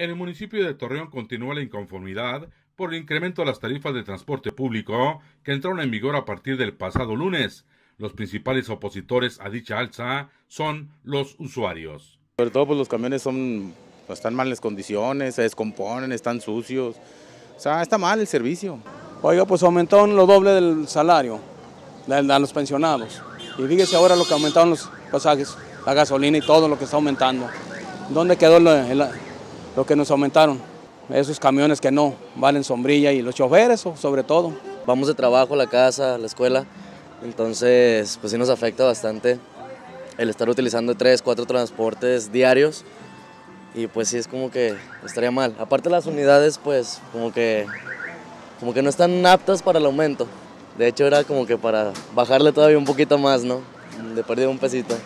En el municipio de Torreón continúa la inconformidad por el incremento de las tarifas de transporte público que entraron en vigor a partir del pasado lunes. Los principales opositores a dicha alza son los usuarios. Sobre todo pues los camiones son, están mal en las condiciones, se descomponen, están sucios. O sea, está mal el servicio. Oiga, pues aumentaron lo doble del salario a los pensionados. Y fíjese ahora lo que aumentaron los pasajes, la gasolina y todo lo que está aumentando. ¿Dónde quedó el, el lo que nos aumentaron. Esos camiones que no valen sombrilla y los choferes sobre todo. Vamos de trabajo a la casa, a la escuela, entonces pues sí nos afecta bastante el estar utilizando tres, cuatro transportes diarios y pues sí es como que estaría mal. Aparte las unidades pues como que, como que no están aptas para el aumento. De hecho era como que para bajarle todavía un poquito más, ¿no? De perder un pesito.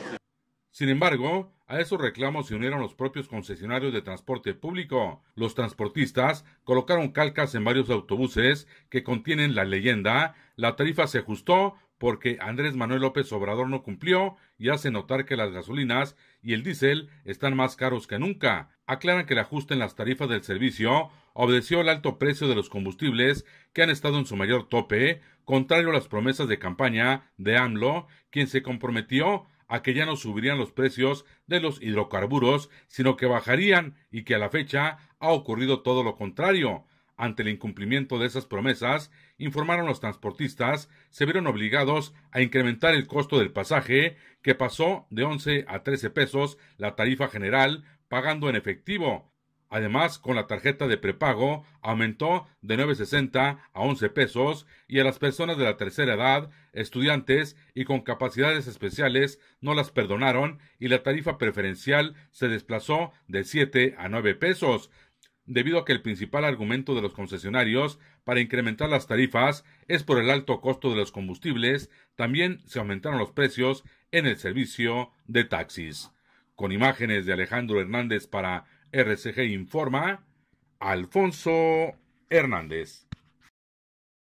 Sin embargo, a esos reclamos se unieron los propios concesionarios de transporte público. Los transportistas colocaron calcas en varios autobuses que contienen la leyenda La tarifa se ajustó porque Andrés Manuel López Obrador no cumplió y hace notar que las gasolinas y el diésel están más caros que nunca. Aclaran que el ajuste en las tarifas del servicio obedeció al alto precio de los combustibles que han estado en su mayor tope, contrario a las promesas de campaña de AMLO, quien se comprometió a que ya no subirían los precios de los hidrocarburos, sino que bajarían y que a la fecha ha ocurrido todo lo contrario. Ante el incumplimiento de esas promesas, informaron los transportistas, se vieron obligados a incrementar el costo del pasaje, que pasó de 11 a 13 pesos la tarifa general, pagando en efectivo. Además, con la tarjeta de prepago aumentó de 9.60 a 11 pesos y a las personas de la tercera edad, estudiantes y con capacidades especiales no las perdonaron y la tarifa preferencial se desplazó de 7 a 9 pesos, debido a que el principal argumento de los concesionarios para incrementar las tarifas es por el alto costo de los combustibles, también se aumentaron los precios en el servicio de taxis. Con imágenes de Alejandro Hernández para RCG informa Alfonso Hernández.